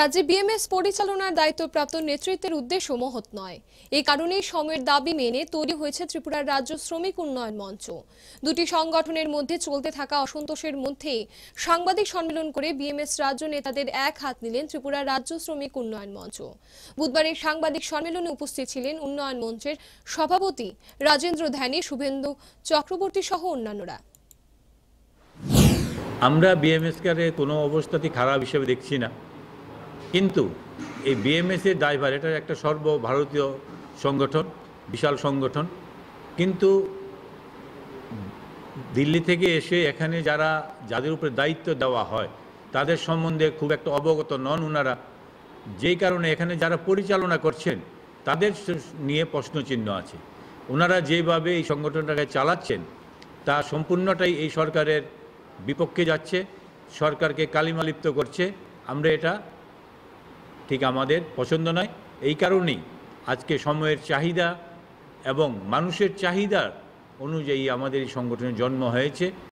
রাজ্যে বিএমএস পরিচালনার দায়িত্বপ্রাপ্ত নেতৃত্বের উদ্দেশ্য মহৎ নয় এ কারণেই সময়ের দাবি মেনে তৈরি হয়েছে ত্রিপুরার রাজ্য শ্রমিক উন্নয়ন মঞ্চ দুটি সংগঠনের মধ্যে চলতে থাকা অসন্তোষের মধ্যে সাংবাদিক সম্মেলন করে বিএমএস রাজ্য নেতাদের এক হাত নিলেন ত্রিপুরার রাজ্য শ্রমিক উন্নয়ন মঞ্চ বুধবারের সাংবাদিক সম্মেলনে উপস্থিত ছিলেন উন্নয়ন মঞ্চের সভাপতি রাজেন্দ্র ধ্যানী শুভেন্দু চক্রবর্তী সহ অন্যান্যরা আমরা বিএমএস কোনো অবস্থাতে খারাপ হিসেবে দেখছি না কিন্তু এই বিএমএসের ড্রাইভার এটা একটা সর্বভারতীয় সংগঠন বিশাল সংগঠন কিন্তু দিল্লি থেকে এসে এখানে যারা যাদের উপরে দায়িত্ব দেওয়া হয় তাদের সম্বন্ধে খুব একটা অবগত নন ওনারা যেই কারণে এখানে যারা পরিচালনা করছেন তাদের নিয়ে প্রশ্নচিহ্ন আছে ওনারা যেভাবে এই সংগঠনটাকে চালাচ্ছেন তা সম্পূর্ণটাই এই সরকারের বিপক্ষে যাচ্ছে সরকারকে কালিমালিপ্ত করছে আমরা এটা ঠিক আমাদের পছন্দ নয় এই কারণেই আজকে সময়ের চাহিদা এবং মানুষের চাহিদার অনুযায়ী আমাদের এই সংগঠনের জন্ম হয়েছে